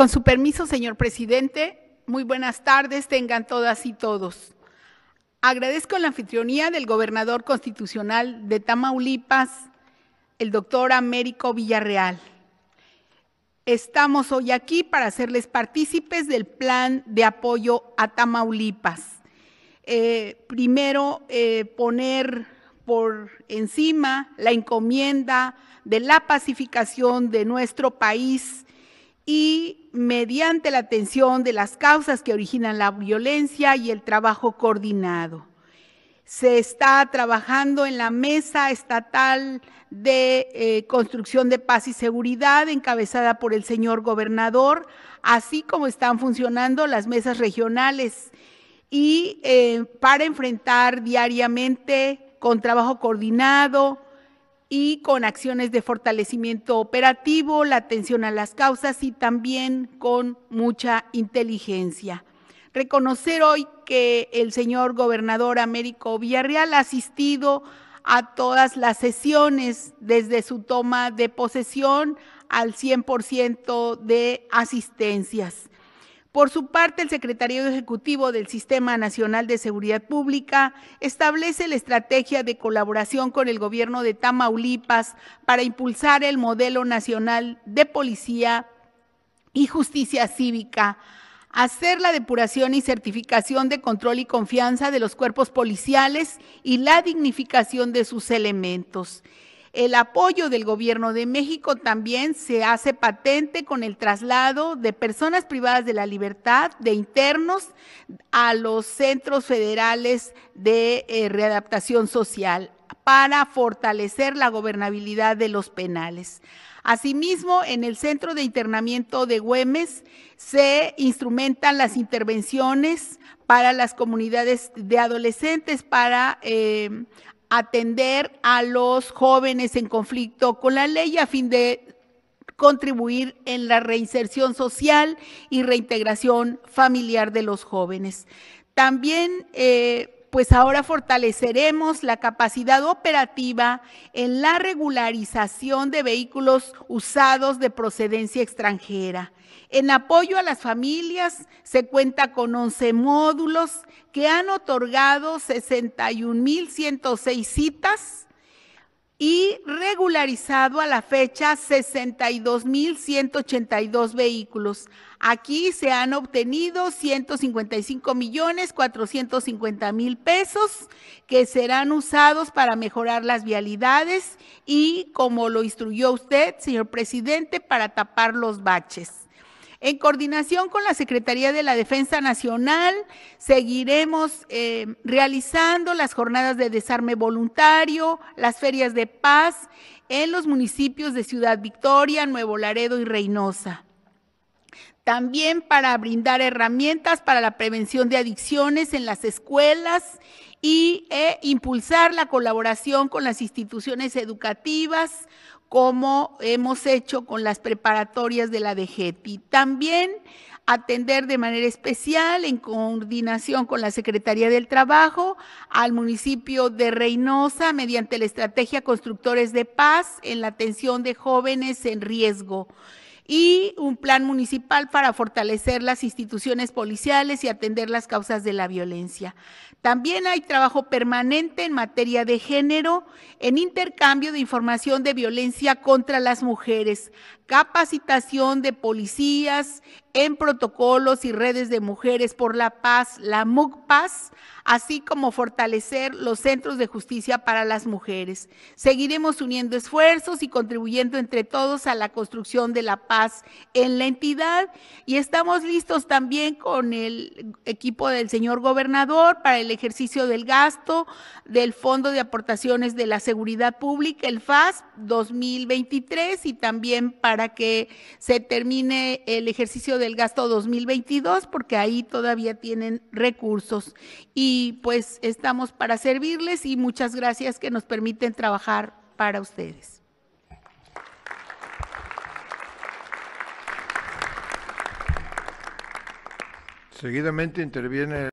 Con su permiso, señor presidente, muy buenas tardes tengan todas y todos. Agradezco la anfitrionía del gobernador constitucional de Tamaulipas, el doctor Américo Villarreal. Estamos hoy aquí para hacerles partícipes del plan de apoyo a Tamaulipas. Eh, primero, eh, poner por encima la encomienda de la pacificación de nuestro país y mediante la atención de las causas que originan la violencia y el trabajo coordinado. Se está trabajando en la Mesa Estatal de eh, Construcción de Paz y Seguridad, encabezada por el señor gobernador, así como están funcionando las mesas regionales y eh, para enfrentar diariamente con trabajo coordinado, y con acciones de fortalecimiento operativo, la atención a las causas y también con mucha inteligencia. Reconocer hoy que el señor gobernador Américo Villarreal ha asistido a todas las sesiones desde su toma de posesión al 100% de asistencias. Por su parte, el Secretario Ejecutivo del Sistema Nacional de Seguridad Pública establece la estrategia de colaboración con el gobierno de Tamaulipas para impulsar el modelo nacional de policía y justicia cívica, hacer la depuración y certificación de control y confianza de los cuerpos policiales y la dignificación de sus elementos. El apoyo del gobierno de México también se hace patente con el traslado de personas privadas de la libertad, de internos, a los centros federales de eh, readaptación social para fortalecer la gobernabilidad de los penales. Asimismo, en el centro de internamiento de Güemes se instrumentan las intervenciones para las comunidades de adolescentes para eh, atender a los jóvenes en conflicto con la ley a fin de contribuir en la reinserción social y reintegración familiar de los jóvenes. También eh, pues ahora fortaleceremos la capacidad operativa en la regularización de vehículos usados de procedencia extranjera. En apoyo a las familias se cuenta con 11 módulos que han otorgado 61.106 citas y regularizado a la fecha 62.182 vehículos. Aquí se han obtenido 155 millones 450 mil pesos que serán usados para mejorar las vialidades y, como lo instruyó usted, señor presidente, para tapar los baches. En coordinación con la Secretaría de la Defensa Nacional, seguiremos eh, realizando las jornadas de desarme voluntario, las ferias de paz en los municipios de Ciudad Victoria, Nuevo Laredo y Reynosa también para brindar herramientas para la prevención de adicciones en las escuelas y e impulsar la colaboración con las instituciones educativas, como hemos hecho con las preparatorias de la DGETI. También atender de manera especial, en coordinación con la Secretaría del Trabajo, al municipio de Reynosa mediante la estrategia Constructores de Paz en la atención de jóvenes en riesgo y un plan municipal para fortalecer las instituciones policiales y atender las causas de la violencia. También hay trabajo permanente en materia de género, en intercambio de información de violencia contra las mujeres, capacitación de policías en protocolos y redes de mujeres por la paz, la MUCPAS, así como fortalecer los centros de justicia para las mujeres. Seguiremos uniendo esfuerzos y contribuyendo entre todos a la construcción de la paz en la entidad. Y estamos listos también con el equipo del señor gobernador para el ejercicio del gasto del Fondo de Aportaciones de la Seguridad Pública, el FAS 2023, y también para que se termine el ejercicio del gasto 2022, porque ahí todavía tienen recursos. Y pues estamos para servirles y muchas gracias que nos permiten trabajar para ustedes. Seguidamente interviene